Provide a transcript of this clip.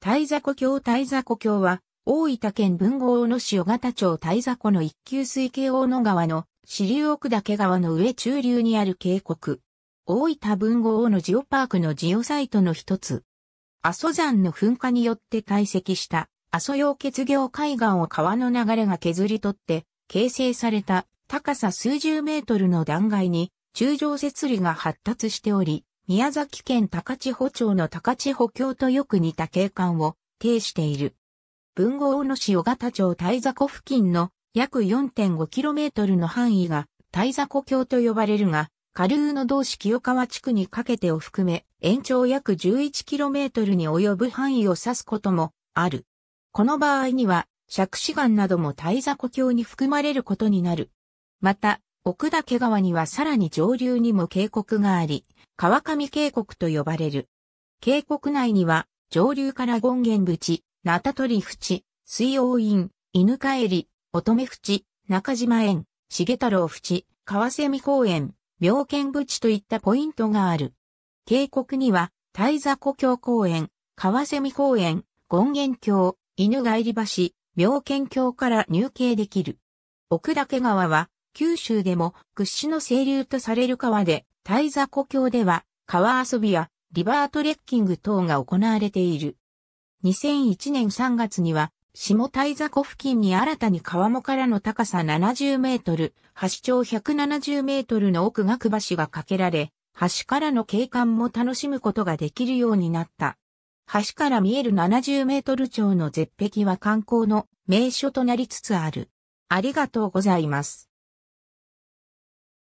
大座湖峡大座湖橋は、大分県文豪野市小形町大座湖の一級水系大野川の支流奥岳川の上中流にある渓谷。大分文豪野ジオパークのジオサイトの一つ。阿蘇山の噴火によって堆積した阿蘇溶結業海岸を川の流れが削り取って形成された高さ数十メートルの断崖に中上設理が発達しており、宮崎県高千穂町の高千穂峡とよく似た景観を呈している。文豪の市小形町大座湖付近の約 4.5km の範囲が大座湖峡と呼ばれるが、下流の同市清川地区にかけてを含め、延長約 11km に及ぶ範囲を指すこともある。この場合には、釈子岩なども大座湖峡に含まれることになる。また、奥岳川にはさらに上流にも渓谷があり、川上渓谷と呼ばれる。渓谷内には、上流から権現淵、名田取淵、水王院、犬帰り、乙女淵、中島園、重太郎淵、川美公園、妙見淵といったポイントがある。渓谷には、大座古郷公園、川美公園、権現郷、犬帰り橋、妙見郷から入渓できる。奥岳川は、九州でも屈指の清流とされる川で、タイザ湖郷では川遊びやリバートレッキング等が行われている。2001年3月には下タイザ湖付近に新たに川もからの高さ70メートル、橋長170メートルの奥額橋が架けられ、橋からの景観も楽しむことができるようになった。橋から見える70メートル長の絶壁は観光の名所となりつつある。ありがとうございます。